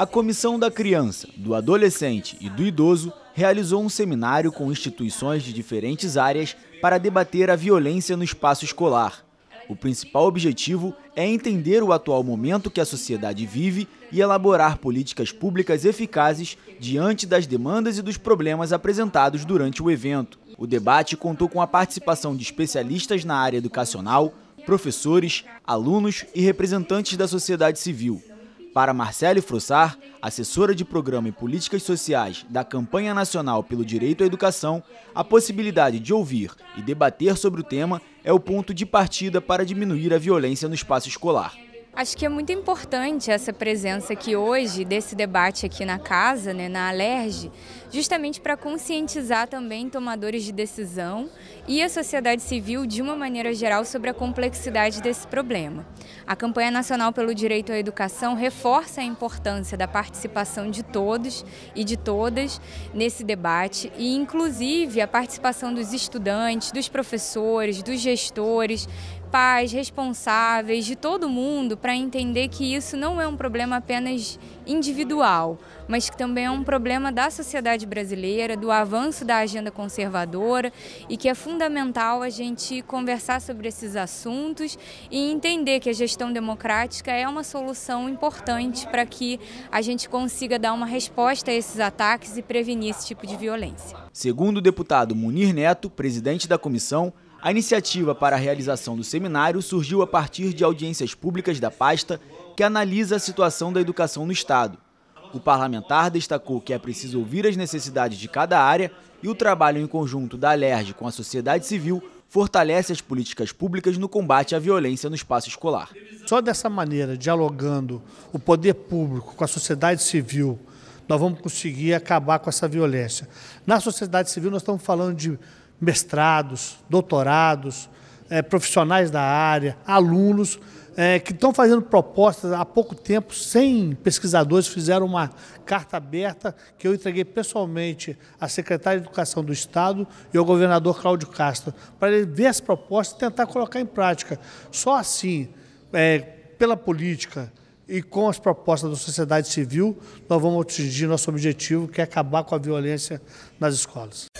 A Comissão da Criança, do Adolescente e do Idoso realizou um seminário com instituições de diferentes áreas para debater a violência no espaço escolar. O principal objetivo é entender o atual momento que a sociedade vive e elaborar políticas públicas eficazes diante das demandas e dos problemas apresentados durante o evento. O debate contou com a participação de especialistas na área educacional, professores, alunos e representantes da sociedade civil. Para Marcele Frussar, assessora de Programa e Políticas Sociais da Campanha Nacional pelo Direito à Educação, a possibilidade de ouvir e debater sobre o tema é o ponto de partida para diminuir a violência no espaço escolar. Acho que é muito importante essa presença aqui hoje, desse debate aqui na casa, né, na Alerj, justamente para conscientizar também tomadores de decisão e a sociedade civil de uma maneira geral sobre a complexidade desse problema. A campanha nacional pelo direito à educação reforça a importância da participação de todos e de todas nesse debate e inclusive a participação dos estudantes, dos professores, dos gestores, pais, responsáveis, de todo mundo, para entender que isso não é um problema apenas individual, mas que também é um problema da sociedade brasileira, do avanço da agenda conservadora e que é fundamental a gente conversar sobre esses assuntos e entender que a gestão democrática é uma solução importante para que a gente consiga dar uma resposta a esses ataques e prevenir esse tipo de violência. Segundo o deputado Munir Neto, presidente da comissão, a iniciativa para a realização do seminário surgiu a partir de audiências públicas da pasta que analisa a situação da educação no Estado. O parlamentar destacou que é preciso ouvir as necessidades de cada área e o trabalho em conjunto da Alerj com a sociedade civil fortalece as políticas públicas no combate à violência no espaço escolar. Só dessa maneira, dialogando o poder público com a sociedade civil, nós vamos conseguir acabar com essa violência. Na sociedade civil, nós estamos falando de mestrados, doutorados, é, profissionais da área, alunos, é, que estão fazendo propostas há pouco tempo, 100 pesquisadores fizeram uma carta aberta que eu entreguei pessoalmente à secretária de Educação do Estado e ao governador Cláudio Castro, para ele ver as propostas e tentar colocar em prática. Só assim, é, pela política e com as propostas da sociedade civil, nós vamos atingir nosso objetivo, que é acabar com a violência nas escolas.